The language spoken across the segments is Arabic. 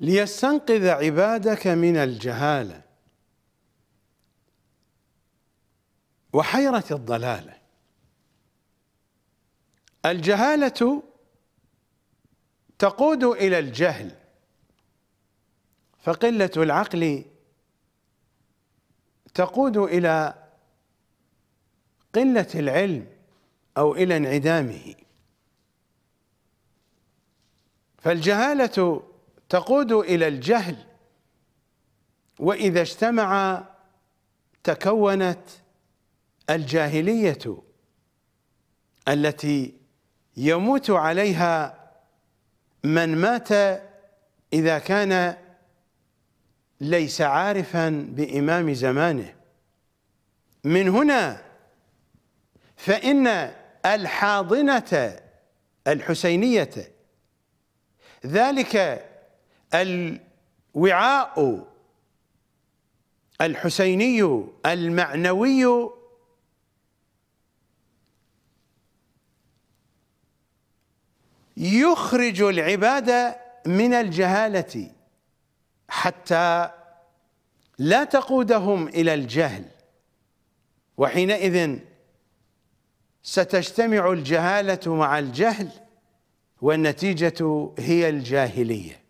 ليستنقذ عبادك من الجهاله وحيره الضلاله الجهاله تقود الى الجهل فقله العقل تقود الى قله العلم او الى انعدامه فالجهاله تقود الى الجهل واذا اجتمع تكونت الجاهليه التي يموت عليها من مات اذا كان ليس عارفا بامام زمانه من هنا فان الحاضنه الحسينيه ذلك الوعاء الحسيني المعنوي يخرج العباد من الجهاله حتى لا تقودهم الى الجهل وحينئذ ستجتمع الجهاله مع الجهل والنتيجه هي الجاهليه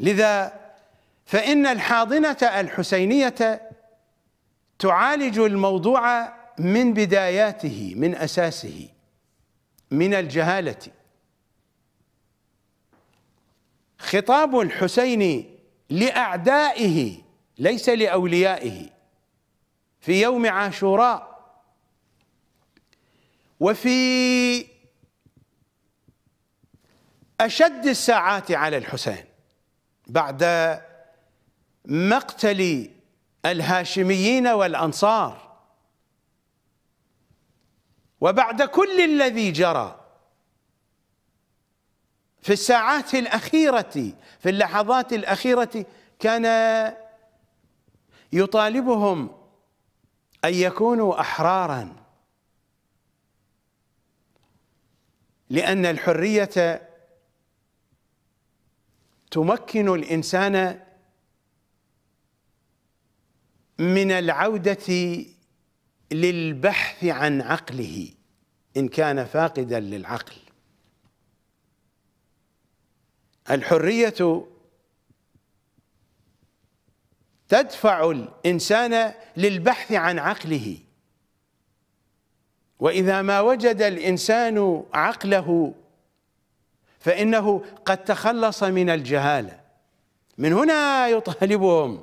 لذا فإن الحاضنة الحسينية تعالج الموضوع من بداياته من أساسه من الجهالة خطاب الحسين لأعدائه ليس لأوليائه في يوم عاشوراء وفي أشد الساعات على الحسين بعد مقتل الهاشميين والأنصار وبعد كل الذي جرى في الساعات الأخيرة في اللحظات الأخيرة كان يطالبهم أن يكونوا أحراراً لأن الحرية تمكن الانسان من العوده للبحث عن عقله ان كان فاقدا للعقل الحريه تدفع الانسان للبحث عن عقله واذا ما وجد الانسان عقله فإنه قد تخلص من الجهالة من هنا يطالبهم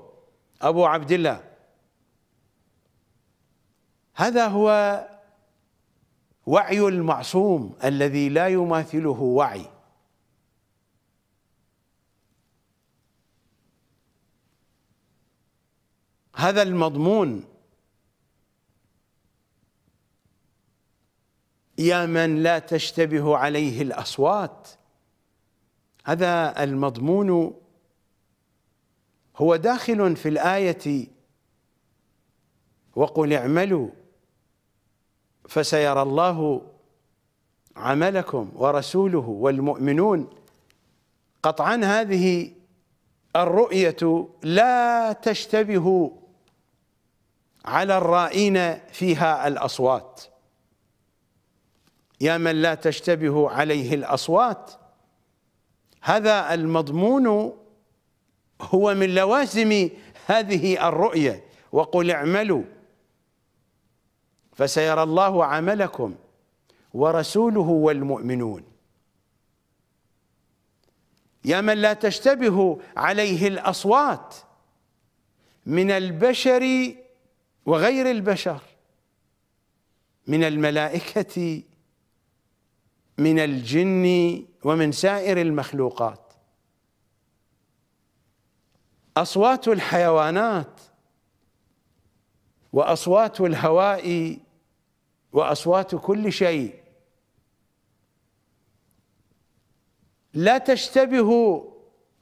أبو عبد الله هذا هو وعي المعصوم الذي لا يماثله وعي هذا المضمون يا من لا تشتبه عليه الاصوات هذا المضمون هو داخل في الآية وقل اعملوا فسيرى الله عملكم ورسوله والمؤمنون قطعا هذه الرؤية لا تشتبه على الرائين فيها الأصوات يا من لا تشتبه عليه الأصوات هذا المضمون هو من لوازم هذه الرؤية وقل اعملوا فسيرى الله عملكم ورسوله والمؤمنون يا من لا تشتبه عليه الأصوات من البشر وغير البشر من الملائكة من الجن ومن سائر المخلوقات اصوات الحيوانات واصوات الهواء واصوات كل شيء لا تشتبه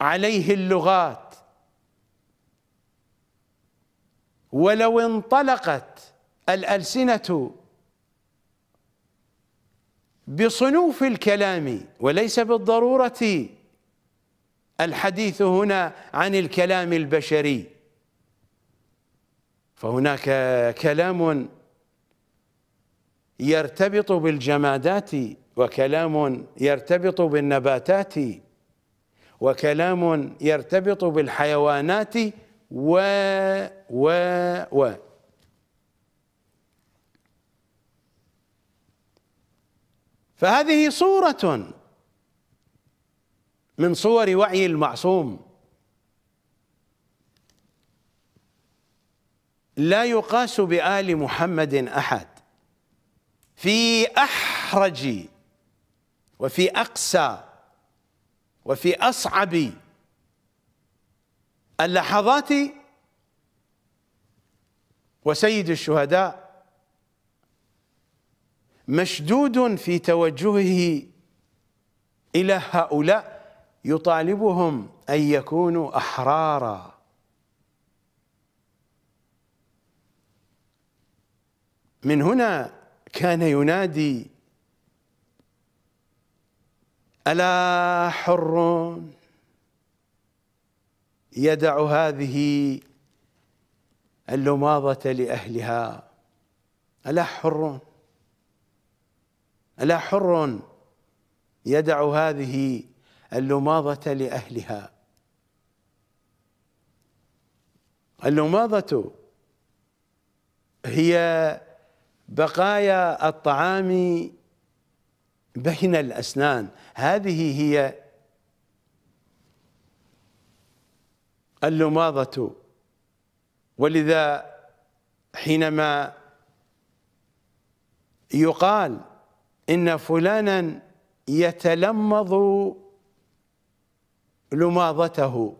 عليه اللغات ولو انطلقت الالسنه بصنوف الكلام وليس بالضرورة الحديث هنا عن الكلام البشري فهناك كلام يرتبط بالجمادات وكلام يرتبط بالنباتات وكلام يرتبط بالحيوانات و و و فهذه صورة من صور وعي المعصوم لا يقاس بآل محمد أحد في أحرج وفي أقسى وفي أصعب اللحظات وسيد الشهداء مشدود في توجهه إلى هؤلاء يطالبهم أن يكونوا أحرارا من هنا كان ينادي ألا حر يدع هذه اللماضة لأهلها ألا حر ألا حر يدع هذه اللماضة لأهلها اللماضة هي بقايا الطعام بين الأسنان هذه هي اللماضة ولذا حينما يقال إن فلانا يتلمض لماضته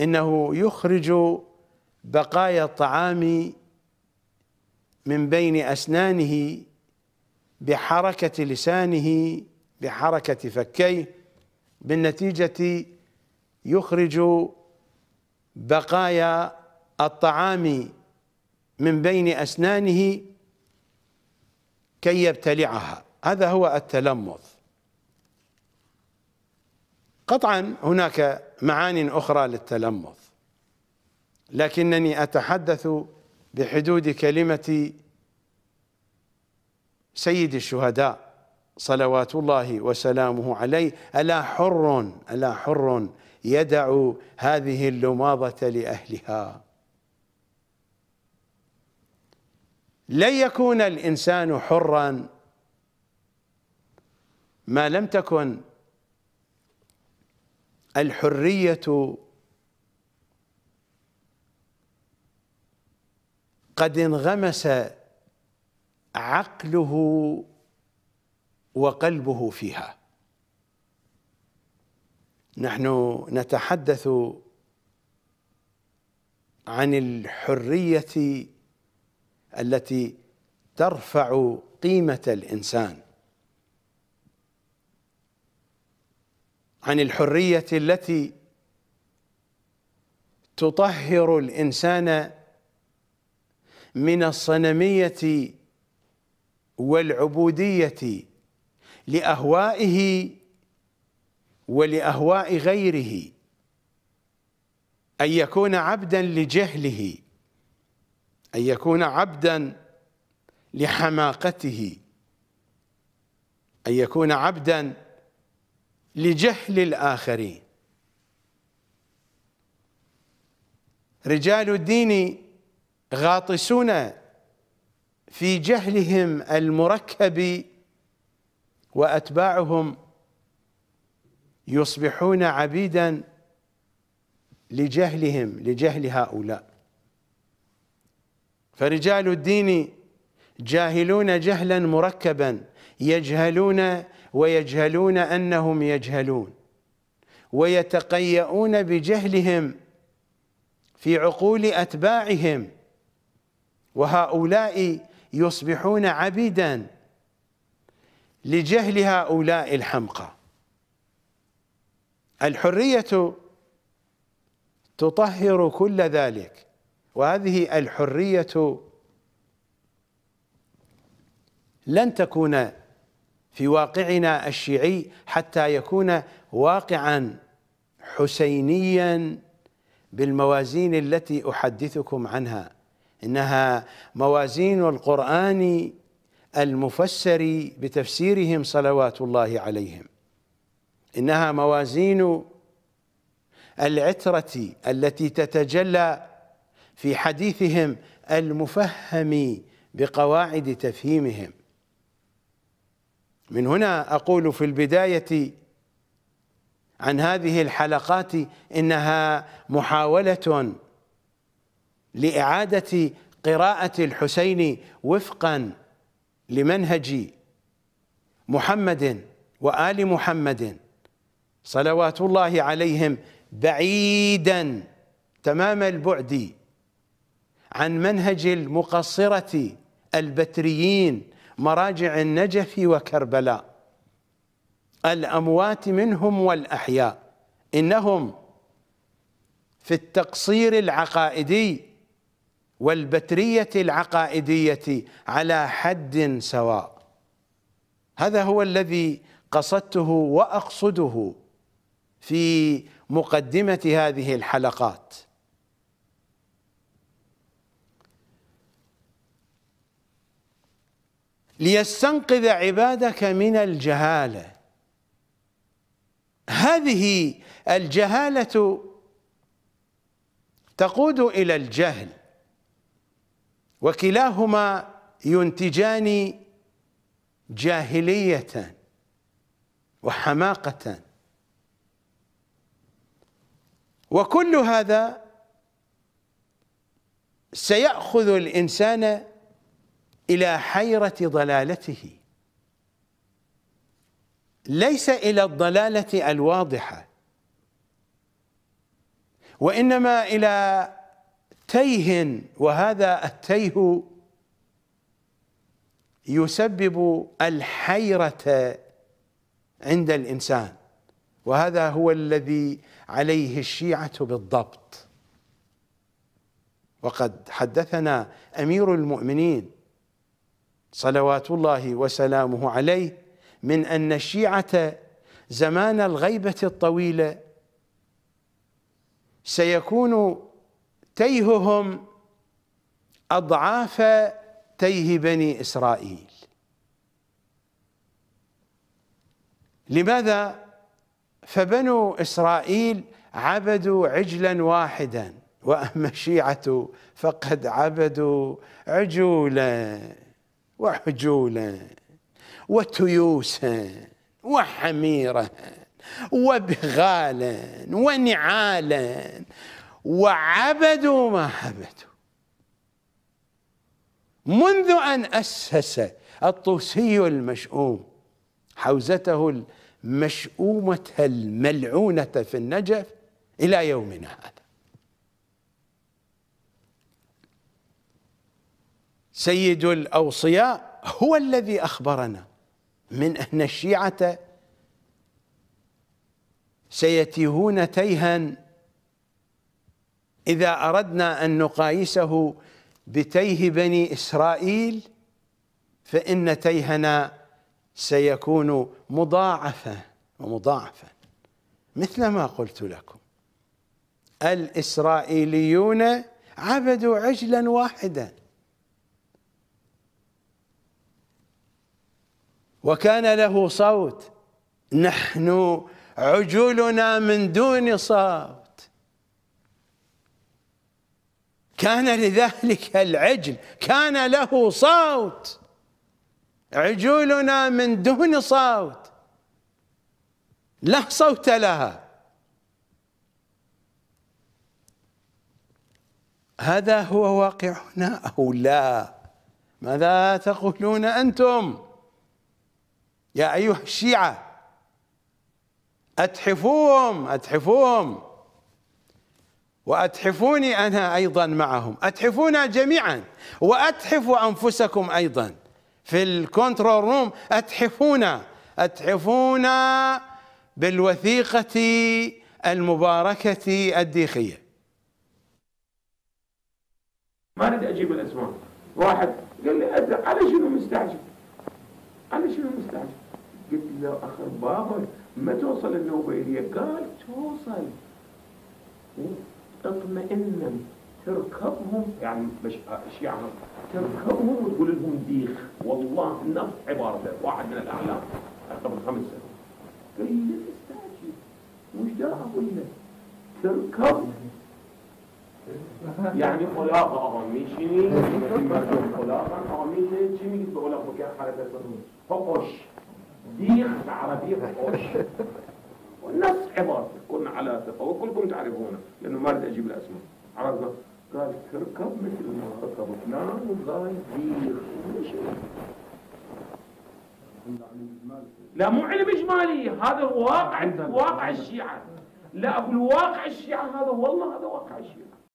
إنه يخرج بقايا الطعام من بين أسنانه بحركة لسانه بحركة فكيه بالنتيجة يخرج بقايا الطعام من بين أسنانه كي يبتلعها هذا هو التلمذ قطعا هناك معان أخرى للتلمذ لكنني أتحدث بحدود كلمة سيد الشهداء صلوات الله وسلامه عليه ألا حر ألا حر يدع هذه اللماضة لأهلها لن يكون الإنسان حرا ما لم تكن الحرية قد انغمس عقله وقلبه فيها نحن نتحدث عن الحريه التي ترفع قيمة الإنسان عن الحرية التي تطهر الإنسان من الصنمية والعبودية لأهوائه ولأهواء غيره أن يكون عبدا لجهله أن يكون عبدا لحماقته أن يكون عبدا لجهل الآخرين رجال الدين غاطسون في جهلهم المركب وأتباعهم يصبحون عبيدا لجهلهم لجهل هؤلاء فرجال الدين جاهلون جهلا مركبا يجهلون ويجهلون انهم يجهلون ويتقيؤون بجهلهم في عقول اتباعهم وهؤلاء يصبحون عبيدا لجهل هؤلاء الحمقى الحريه تطهر كل ذلك وهذه الحرية لن تكون في واقعنا الشيعي حتى يكون واقعا حسينيا بالموازين التي أحدثكم عنها إنها موازين القرآن المفسر بتفسيرهم صلوات الله عليهم إنها موازين العترة التي تتجلى في حديثهم المفهم بقواعد تفهيمهم من هنا أقول في البداية عن هذه الحلقات إنها محاولة لإعادة قراءة الحسين وفقا لمنهج محمد وآل محمد صلوات الله عليهم بعيدا تمام البعد عن منهج المقصرة البتريين مراجع النجف وكربلاء الأموات منهم والأحياء إنهم في التقصير العقائدي والبترية العقائدية على حد سواء هذا هو الذي قصدته وأقصده في مقدمة هذه الحلقات ليستنقذ عبادك من الجهاله هذه الجهاله تقود الى الجهل وكلاهما ينتجان جاهليه وحماقه وكل هذا سيأخذ الإنسان الى حيره ضلالته ليس الى الضلاله الواضحه وانما الى تيه وهذا التيه يسبب الحيره عند الانسان وهذا هو الذي عليه الشيعه بالضبط وقد حدثنا امير المؤمنين صلوات الله وسلامه عليه من أن الشيعة زمان الغيبة الطويلة سيكون تيههم أضعاف تيه بني إسرائيل لماذا فبنو إسرائيل عبدوا عجلا واحدا وأما الشيعة فقد عبدوا عجولا وحجولا وتيوسا وحميرا وبغالا ونعالا وعبدوا ما عبدوا منذ أن أسس الطوسي المشؤوم حوزته المشؤومة الملعونة في النجف إلى يومنا هذا سيد الأوصياء هو الذي أخبرنا من أن الشيعة سيتيهون تيها إذا أردنا أن نقايسه بتيه بني إسرائيل فإن تيهنا سيكون مضاعفا ومضاعفا مثل ما قلت لكم الإسرائيليون عبدوا عجلا واحدا وكان له صوت نحن عجولنا من دون صوت كان لذلك العجل كان له صوت عجولنا من دون صوت لا صوت لها هذا هو واقعنا او لا ماذا تقولون انتم يا أيها الشيعة أتحفوهم أتحفوهم وأتحفوني أنا أيضا معهم أتحفونا جميعا وأتحفوا أنفسكم أيضا في الكنترول روم أتحفونا أتحفونا بالوثيقة المباركة الديخية ما اريد اجيب الاسماء واحد قال لي على شنو مستعجل على شنو مستعجل قلت له اخر بابا ما توصل النوبه الي قال توصل اطمئنا تركبهم يعني مش يعني تركبهم وتقول لهم ديخ والله نفس عبارته واحد من الاعلام قبل خمس سنوات قال لي استاجي وش دا اقول له تركب يعني خلاقه آمین شینی مرجم خلاق آمین چی میگید حركه خلاق ديخ العربية ديخ والناس عباط كنا على ثقة وكلكم تعرفونه لأنه ما أريد أجيب الأسماء عرفنا قال تركب مثل ما ركب فلان نعم، وقال ديخ لا مو علم إجمالي هذا واقع واقع الشيعة لا أقول واقع الشيعة هذا والله هذا واقع الشيعة